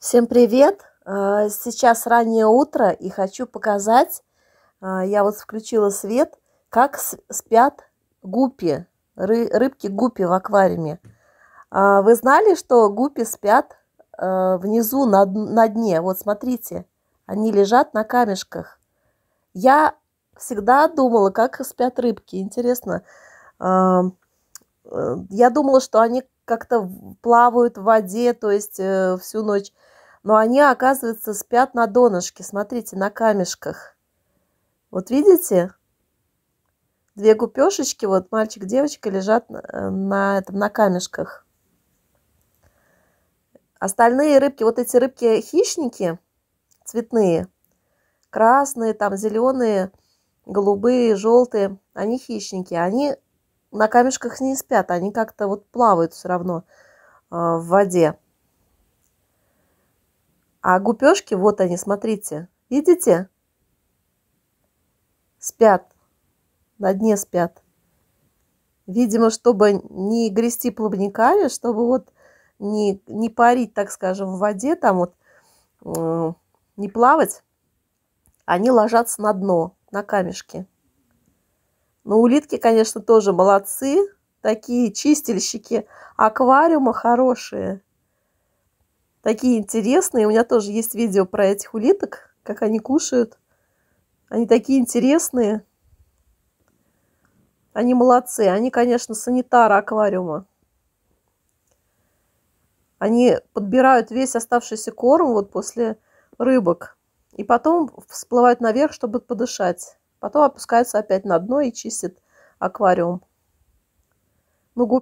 Всем привет! А, сейчас раннее утро и хочу показать, а, я вот включила свет, как спят гупи, рыбки гупи в аквариуме. А, вы знали, что гупи спят внизу на, на дне? Вот смотрите, они лежат на камешках. Я всегда думала, как спят рыбки, интересно. Э, я думала, что они как-то плавают в воде, то есть э, всю ночь но они, оказывается, спят на донышке, смотрите, на камешках. Вот видите? Две гупешечки, вот мальчик, девочка лежат на, э, на, этом, на камешках. Остальные рыбки, вот эти рыбки-хищники цветные, красные, там зеленые, голубые, желтые, они хищники, они на камешках не спят, они как-то вот плавают все равно э, в воде. А гупешки, вот они, смотрите, видите? Спят, на дне спят. Видимо, чтобы не грести плавниками, чтобы вот не, не парить, так скажем, в воде, там вот э, не плавать, они ложатся на дно, на камешки. Но улитки, конечно, тоже молодцы, такие чистильщики аквариума хорошие такие интересные. У меня тоже есть видео про этих улиток, как они кушают. Они такие интересные. Они молодцы. Они, конечно, санитары аквариума. Они подбирают весь оставшийся корм вот после рыбок. И потом всплывают наверх, чтобы подышать. Потом опускаются опять на дно и чистят аквариум. Ну,